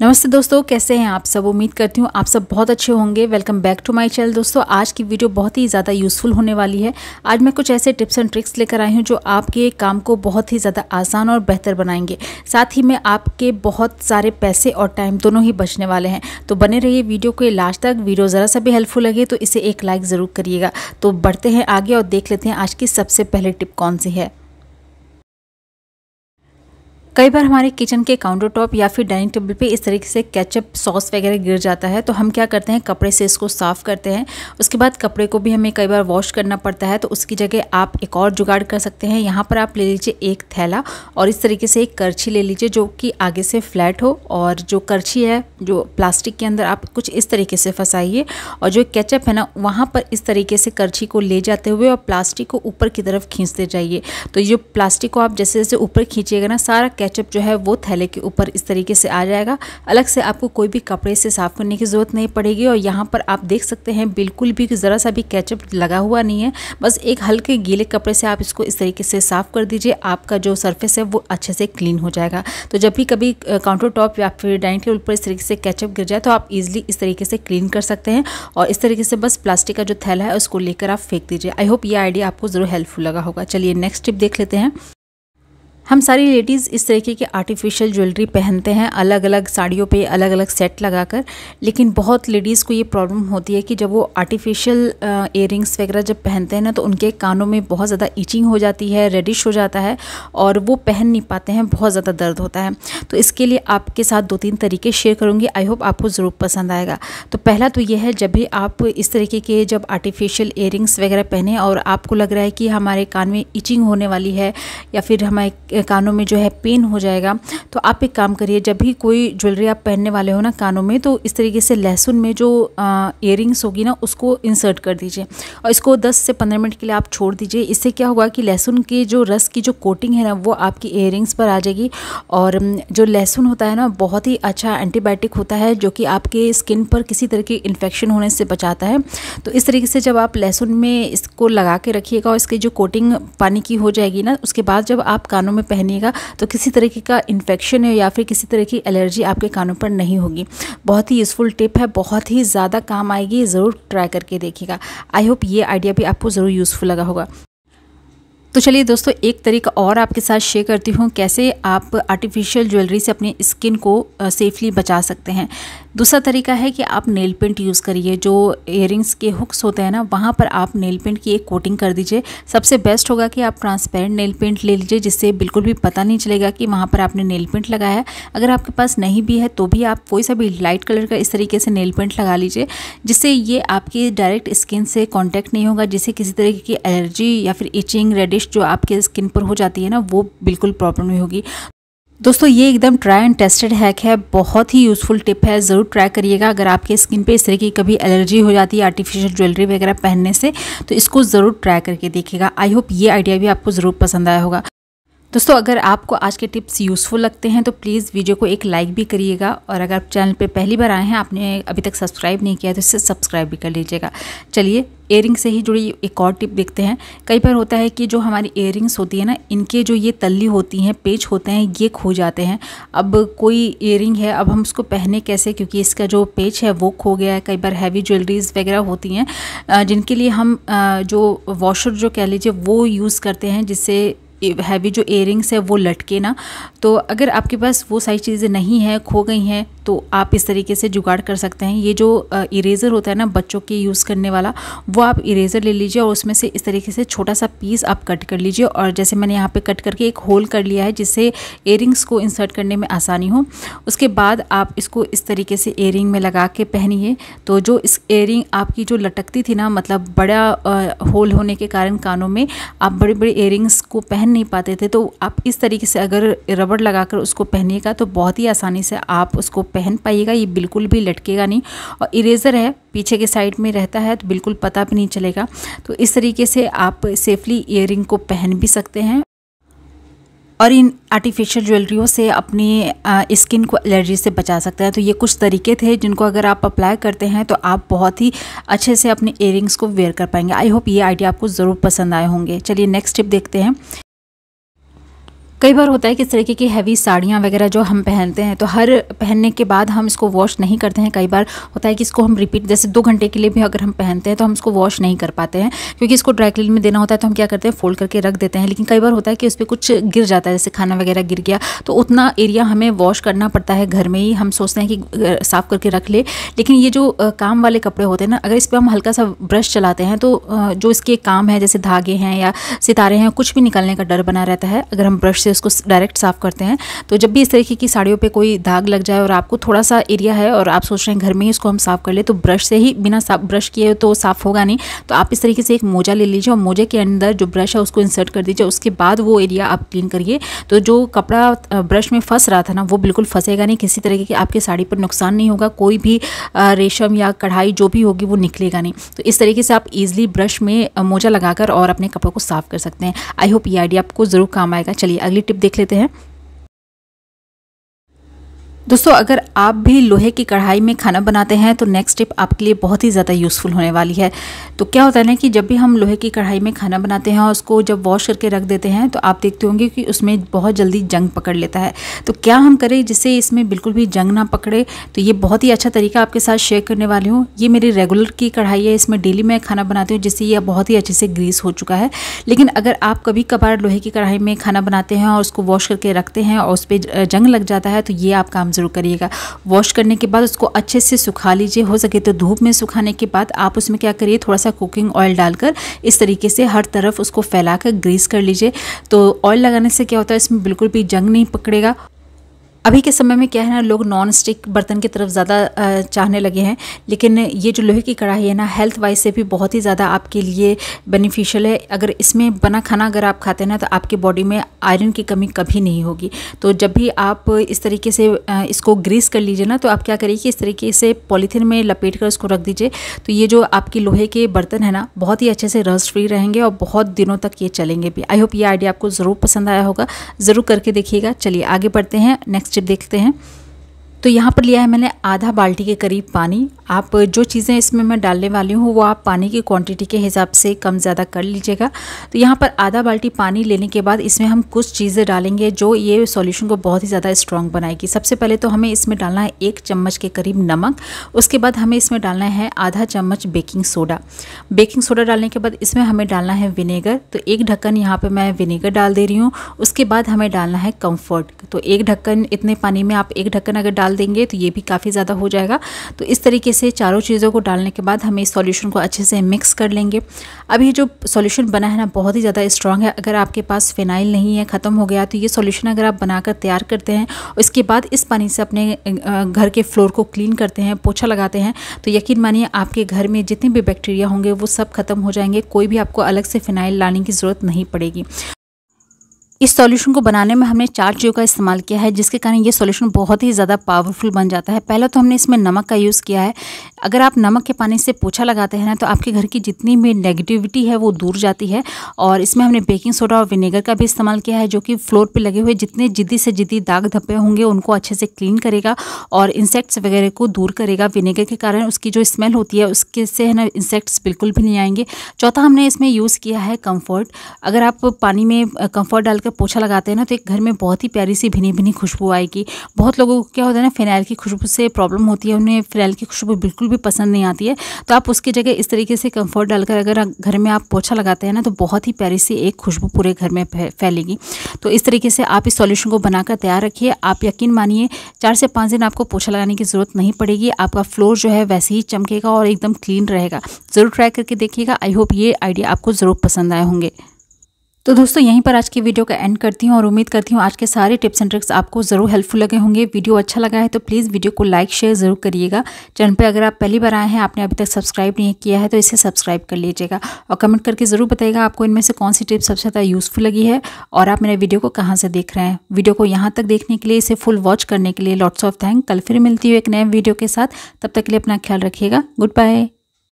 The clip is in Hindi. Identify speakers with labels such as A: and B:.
A: नमस्ते दोस्तों कैसे हैं आप सब उम्मीद करती हूँ आप सब बहुत अच्छे होंगे welcome back to my channel दोस्तों आज की वीडियो बहुत ही ज़्यादा यूज़फुल होने वाली है आज मैं कुछ ऐसे टिप्स एंड ट्रिक्स लेकर आई हूँ जो आपके काम को बहुत ही ज़्यादा आसान और बेहतर बनाएंगे साथ ही में आपके बहुत सारे पैसे और टाइम दोनों ही बचने वाले हैं तो बने रहिए वीडियो के लास्ट तक वीडियो ज़रा सा भी हेल्पफुल लगे तो इसे एक लाइक ज़रूर करिएगा तो बढ़ते हैं आगे और देख लेते हैं आज की सबसे पहले टिप कौन सी है कई बार हमारे किचन के काउंटर टॉप या फिर डाइनिंग टेबल पे इस तरीके से केचप सॉस वगैरह गिर जाता है तो हम क्या करते हैं कपड़े से इसको साफ़ करते हैं उसके बाद कपड़े को भी हमें कई बार वॉश करना पड़ता है तो उसकी जगह आप एक और जुगाड़ कर सकते हैं यहाँ पर आप ले लीजिए एक थैला और इस तरीके से एक करछी ले लीजिए जो कि आगे से फ्लैट हो और जो करछी है जो प्लास्टिक के अंदर आप कुछ इस तरीके से फंसाइए और जो केचप है ना वहाँ पर इस तरीके से करछी को ले जाते हुए और प्लास्टिक को ऊपर की तरफ खींचते जाइए तो ये प्लास्टिक को आप जैसे जैसे ऊपर खींचिएगा ना सारा केचप जो है वो थैले के ऊपर इस तरीके से आ जाएगा अलग से आपको कोई भी कपड़े से साफ़ करने की ज़रूरत नहीं पड़ेगी और यहाँ पर आप देख सकते हैं बिल्कुल भी ज़रा सा भी कैचअप लगा हुआ नहीं है बस एक हल्के गीले कपड़े से आप इसको इस तरीके से साफ़ कर दीजिए आपका जो सर्फेस है वो अच्छे से क्लीन हो जाएगा तो जब भी कभी काउंटर टॉप या फिर डाइनिंग टेबल पर इस तरीके से कैचअप गिर जाए तो आप इजिली इस तरीके से क्लीन कर सकते हैं और इस तरीके से बस प्लास्टिक का जो थैला है उसको लेकर आप फेंक दीजिए आई होप ये आइडिया आपको ज़रूर हेल्पफुल लगा होगा चलिए नेक्स्ट टिप देख लेते हैं हम सारी लेडीज़ इस तरीके के आर्टिफिशियल ज्वेलरी पहनते हैं अलग अलग साड़ियों पे अलग अलग सेट लगाकर लेकिन बहुत लेडीज़ को ये प्रॉब्लम होती है कि जब वो आर्टिफिशियल इयर uh, वगैरह जब पहनते हैं ना तो उनके कानों में बहुत ज़्यादा इचिंग हो जाती है रेडिश हो जाता है और वो पहन नहीं पाते हैं बहुत ज़्यादा दर्द होता है तो इसके लिए आपके साथ दो तीन तरीके शेयर करूँगी आई होप आपको ज़रूर पसंद आएगा तो पहला तो ये है जब भी आप इस तरीके के जब आर्टिफिशियल एयरिंग्स वगैरह पहने और आपको लग रहा है कि हमारे कान में इचिंग होने वाली है या फिर हमारे कानों में जो है पेन हो जाएगा तो आप एक काम करिए जब भी कोई ज्वेलरी आप पहनने वाले हो ना कानों में तो इस तरीके से लहसुन में जो इयर होगी ना उसको इंसर्ट कर दीजिए और इसको 10 से 15 मिनट के लिए आप छोड़ दीजिए इससे क्या होगा कि लहसुन के जो रस की जो कोटिंग है ना वो आपकी इयर पर आ जाएगी और जो लहसुन होता है ना बहुत ही अच्छा एंटीबायोटिक होता है जो कि आपके स्किन पर किसी तरह की इन्फेक्शन होने से बचाता है तो इस तरीके से जब आप लहसुन में इसको लगा के रखिएगा और इसकी जो कोटिंग पानी की हो जाएगी ना उसके बाद जब आप कानों में पहनिएगा तो किसी तरीके का इन्फेक्शन है या फिर किसी तरह की एलर्जी आपके कानों पर नहीं होगी बहुत ही यूज़फुल टिप है बहुत ही ज़्यादा काम आएगी ज़रूर ट्राई करके देखिएगा आई होप ये आइडिया भी आपको ज़रूर यूज़फुल लगा होगा तो चलिए दोस्तों एक तरीका और आपके साथ शेयर करती हूँ कैसे आप आर्टिफिशियल ज्वेलरी से अपनी स्किन को सेफली बचा सकते हैं दूसरा तरीका है कि आप नेल पेंट यूज़ करिए जो इयरिंग्स के हुक्स होते हैं ना वहाँ पर आप नेल पेंट की एक कोटिंग कर दीजिए सबसे बेस्ट होगा कि आप ट्रांसपेरेंट नेल पेंट ले लीजिए जिससे बिल्कुल भी पता नहीं चलेगा कि वहाँ पर आपने नेल पेंट लगाया है अगर आपके पास नहीं भी है तो भी आप कोई सा भी लाइट कलर का इस तरीके से नेल पेंट लगा लीजिए जिससे ये आपकी डायरेक्ट स्किन से कॉन्टैक्ट नहीं होगा जिससे किसी तरीके की एलर्जी या फिर इचिंग रेडिश जो आपके स्किन पर हो जाती है ना वो बिल्कुल प्रॉब्लम नहीं होगी दोस्तों ये एकदम ट्राई एंड टेस्टेड हैक है बहुत ही यूज़फुल टिप है ज़रूर ट्राई करिएगा अगर आपके स्किन पे इस तरह की कभी एलर्जी हो जाती है आर्टिफिशियल ज्वेलरी वगैरह पहनने से तो इसको ज़रूर ट्राई करके देखिएगा आई होप ये आइडिया भी आपको ज़रूर पसंद आया होगा दोस्तों अगर आपको आज के टिप्स यूज़फुल लगते हैं तो प्लीज़ वीडियो को एक लाइक भी करिएगा और अगर आप चैनल पर पहली बार आए हैं आपने अभी तक सब्सक्राइब नहीं किया तो इसे सब्सक्राइब भी कर लीजिएगा चलिए एयरिंग से ही जुड़ी एक और टिप देखते हैं कई बार होता है कि जो हमारी एयरिंग्स होती है ना इनके जो ये तल्ली होती हैं पेच होते हैं ये खो जाते हैं अब कोई एयरिंग है अब हम उसको पहने कैसे क्योंकि इसका जो पेच है वो खो गया है कई बार हैवी ज्वेलरीज वगैरह होती हैं जिनके लिए हम जो वॉशर जो कह लीजिए वो यूज़ करते हैं जिससे हैवी जो एयरिंग्स है वो लटके ना तो अगर आपके पास वो सारी चीज़ें नहीं हैं खो गई हैं तो आप इस तरीके से जुगाड़ कर सकते हैं ये जो इरेज़र होता है ना बच्चों के यूज़ करने वाला वो आप इरेज़र ले लीजिए और उसमें से इस तरीके से छोटा सा पीस आप कट कर लीजिए और जैसे मैंने यहाँ पे कट करके एक होल कर लिया है जिससे एयरिंग्स को इंसर्ट करने में आसानी हो उसके बाद आप इसको इस तरीके से एयरिंग में लगा के पहनिए तो जो इस एयरिंग आपकी जो लटकती थी ना मतलब बड़ा होल होने के कारण कानों में आप बड़े बड़े एयरिंग्स को पहन नहीं पाते थे तो आप इस तरीके से अगर रबड़ लगाकर उसको पहनिएगा तो बहुत ही आसानी से आप उसको पहन पाइएगा ये बिल्कुल भी लटकेगा नहीं और इरेज़र है पीछे के साइड में रहता है तो बिल्कुल पता भी नहीं चलेगा तो इस तरीके से आप सेफली ईयर को पहन भी सकते हैं और इन आर्टिफिशियल ज्वेलरियों से अपनी स्किन को एलर्जी से बचा सकते हैं तो ये कुछ तरीके थे जिनको अगर आप अप्लाई करते हैं तो आप बहुत ही अच्छे से अपने इयरिंग्स को वेयर कर पाएंगे आई होप ये आइडिया आपको ज़रूर पसंद आए होंगे चलिए नेक्स्ट टिप देखते हैं कई बार होता है कि इस तरीके की हैवी साड़ियाँ वगैरह जो हम पहनते हैं तो हर पहनने के बाद हम इसको वॉश नहीं करते हैं कई बार होता है कि इसको हम रिपीट जैसे दो घंटे के लिए भी अगर हम पहनते हैं तो हम इसको वॉश नहीं कर पाते हैं क्योंकि इसको ड्राई क्लीन में देना होता है तो हम क्या करते हैं फोल्ड करके रख देते हैं लेकिन कई बार होता है कि उस पर कुछ गिर जाता है जैसे खाना वगैरह गिर गया तो उतना एरिया हमें वॉश करना पड़ता है घर में ही हम सोचते हैं कि साफ़ करके रख ले लेकिन ये जो काम वाले कपड़े होते हैं ना अगर इस पर हम हल्का सा ब्रश चलाते हैं तो जो इसके काम है जैसे धागे हैं या सितारे हैं कुछ भी निकलने का डर बना रहता है अगर हम ब्रश से उसको डायरेक्ट साफ़ करते हैं तो जब भी इस तरीके की साड़ियों पर कोई दाग लग जाए और आपको थोड़ा सा एरिया है और आप सोच रहे हैं घर में ही उसको हम साफ़ कर ले तो ब्रश से ही बिना ब्रश किए तो साफ़ होगा नहीं तो आप इस तरीके से एक मोजा ले लीजिए और मोजे के अंदर जो ब्रश है उसको इंसर्ट कर दीजिए उसके बाद वो एरिया आप क्लीन करिए तो जो कपड़ा ब्रश में फंस रहा था ना वो बिल्कुल फंसेगा नहीं किसी तरीके की आपकी साड़ी पर नुकसान नहीं होगा कोई भी रेशम या कढ़ाई जो भी होगी वो निकलेगा नहीं तो इस तरीके से आप ईजिली ब्रश में मोजा लगाकर और अपने कपड़ों को साफ़ कर सकते हैं आई होप ये आइडिया आपको ज़रूर काम आएगा चलिए अगली पहली टिप देख लेते हैं दोस्तों अगर आप भी लोहे की कढ़ाई में खाना बनाते हैं तो नेक्स्ट टिप आपके लिए बहुत ही ज़्यादा यूज़फुल होने वाली है तो क्या होता है ना कि जब भी हम लोहे की कढ़ाई में खाना बनाते हैं और उसको जब वॉश करके रख देते हैं तो आप देखते होंगे कि उसमें बहुत जल्दी जंग पकड़ लेता है तो क्या हम करें जिससे इसमें बिल्कुल भी जंग ना पकड़े तो ये बहुत ही अच्छा तरीका आपके साथ शेयर करने वाली हूँ ये मेरी रेगुलर की कढ़ाई है इसमें डेली मैं खाना बनाती हूँ जिससे ये बहुत ही अच्छे से ग्रीस हो चुका है लेकिन अगर आप कभी कभार लोहे की कढ़ाई में खाना बनाते हैं और उसको वॉश करके रखते हैं और उस पर जंग लग जाता है तो ये आप काम ज़रूर करिएगा वॉश करने के बाद उसको अच्छे से सुखा लीजिए हो सके तो धूप में सुखाने के बाद आप उसमें क्या करिए थोड़ा सा कुकिंग ऑयल डालकर इस तरीके से हर तरफ उसको फैलाकर ग्रीस कर लीजिए तो ऑयल लगाने से क्या होता है इसमें बिल्कुल भी जंग नहीं पकड़ेगा अभी के समय में क्या है ना लोग नॉन स्टिक बर्तन की तरफ ज़्यादा चाहने लगे हैं लेकिन ये जो लोहे की कढ़ाई है ना हेल्थ वाइज से भी बहुत ही ज़्यादा आपके लिए बेनिफिशियल है अगर इसमें बना खाना अगर आप खाते हैं ना तो आपकी बॉडी में आयरन की कमी कभी नहीं होगी तो जब भी आप इस तरीके से इसको ग्रीस कर लीजिए ना तो आप क्या करिए कि इस तरीके से पॉलीथीन में लपेट कर इसको रख दीजिए तो ये जो आपकी लोहे के बर्तन है ना बहुत ही अच्छे से रस्ट फ्री रहेंगे और बहुत दिनों तक ये चलेंगे भी आई होप ये आइडिया आपको ज़रूर पसंद आया होगा ज़रूर करके देखिएगा चलिए आगे बढ़ते हैं नेक्स्ट स्टेप देखते हैं तो यहाँ पर लिया है मैंने आधा बाल्टी के करीब पानी आप जो चीज़ें इसमें मैं डालने वाली हूँ वो आप पानी की क्वांटिटी के हिसाब से कम ज़्यादा कर लीजिएगा तो यहाँ पर आधा बाल्टी पानी लेने के बाद इसमें हम कुछ चीज़ें डालेंगे जो ये सॉल्यूशन को बहुत ही ज़्यादा स्ट्रॉन्ग बनाएगी सबसे पहले तो हमें इसमें डालना है एक चम्मच के करीब नमक उसके बाद हमें इसमें डालना है आधा चम्मच बेकिंग सोडा बेकिंग सोडा डालने के बाद इसमें हमें डालना है विनेगर तो एक ढक्कन यहाँ पर मैं विनेगर डाल दे रही हूँ उसके बाद हमें डालना है कम्फर्ट तो एक ढक्कन इतने पानी में आप एक ढक्कन अगर डाल डाल देंगे तो ये भी काफ़ी ज़्यादा हो जाएगा तो इस तरीके से चारों चीज़ों को डालने के बाद हम इस सॉल्यूशन को अच्छे से मिक्स कर लेंगे अभी जो सॉल्यूशन बना है ना बहुत ही ज़्यादा स्ट्रॉन्ग है अगर आपके पास फिनाइल नहीं है ख़त्म हो गया तो ये सॉल्यूशन अगर आप बनाकर तैयार करते हैं उसके बाद इस पानी से अपने घर के फ्लोर को क्लीन करते हैं पोछा लगाते हैं तो यकीन मानिए आपके घर में जितने भी बैक्टीरिया होंगे वो सब ख़त्म हो जाएंगे कोई भी आपको अलग से फिनाइल लाने की ज़रूरत नहीं पड़ेगी इस सॉल्यूशन को बनाने में हमने चार चीज़ों का इस्तेमाल किया है जिसके कारण ये सॉल्यूशन बहुत ही ज़्यादा पावरफुल बन जाता है पहला तो हमने इसमें नमक का यूज़ किया है अगर आप नमक के पानी से पोछा लगाते हैं ना तो आपके घर की जितनी भी नेगेटिविटी है वो दूर जाती है और इसमें हमने बेकिंग सोडा और विनेगर का भी इस्तेमाल किया है जो कि फ्लोर पर लगे हुए जितने जिद्दी से जिद्दी दाग धब्बे होंगे उनको अच्छे से क्लीन करेगा और इंसेक्ट्स वगैरह को दूर करेगा विनेगर के कारण उसकी जो स्मेल होती है उसके से है ना इंसेक्ट्स बिल्कुल भी नहीं आएंगे चौथा हमने इसमें यूज़ किया है कम्फर्ट अगर आप पानी में कम्फर्ट डालकर का पोछा लगाते हैं ना तो एक घर में बहुत ही प्यारी सी भिनी भिनी खुशबू आएगी बहुत लोगों को क्या होता है ना फिनाइल की खुशबू से प्रॉब्लम होती है उन्हें फिनाइल की खुशबू बिल्कुल भी पसंद नहीं आती है तो आप उसकी जगह इस तरीके से कम्फर्ट डालकर अगर घर में आप पोछा लगाते हैं ना तो बहुत ही प्यारी सी एक खुशबू पूरे घर में फैलेगी तो इस तरीके से आप इस सॉल्यूशन को बनाकर तैयार रखिए आप यकीन मानिए चार से पाँच दिन आपको पोछा लगाने की ज़रूरत नहीं पड़ेगी आपका फ्लोर जो है वैसे ही चमकेगा और एकदम क्लीन रहेगा ज़रूर ट्राई करके देखिएगा आई होप ये आइडिया आपको ज़रूर पसंद आए होंगे तो दोस्तों यहीं पर आज की वीडियो का एंड करती हूँ और उम्मीद करती हूँ आज के सारे टिप्स एंड ट्रिक्स आपको ज़रूर हेल्पफुल लगे होंगे वीडियो अच्छा लगा है तो प्लीज़ वीडियो को लाइक शेयर ज़रूर करिएगा चैनल पर अगर आप पहली बार आए हैं आपने अभी तक सब्सक्राइब नहीं किया है तो इसे सब्सक्राइब कर लीजिएगा और कमेंट करके ज़रूर बताइएगा आपको इनमें से कौन सी टिप्स सबसे ज़्यादा यूज़फुल लगी है और आप मेरे वीडियो को कहाँ से देख रहे हैं वीडियो को यहाँ तक देखने के लिए इसे फुल वॉच करने के लिए लॉट्स ऑफ थैंक कल फिर मिलती हूँ एक नए वीडियो के साथ तब तक के लिए अपना ख्याल रखिएगा गुड बाय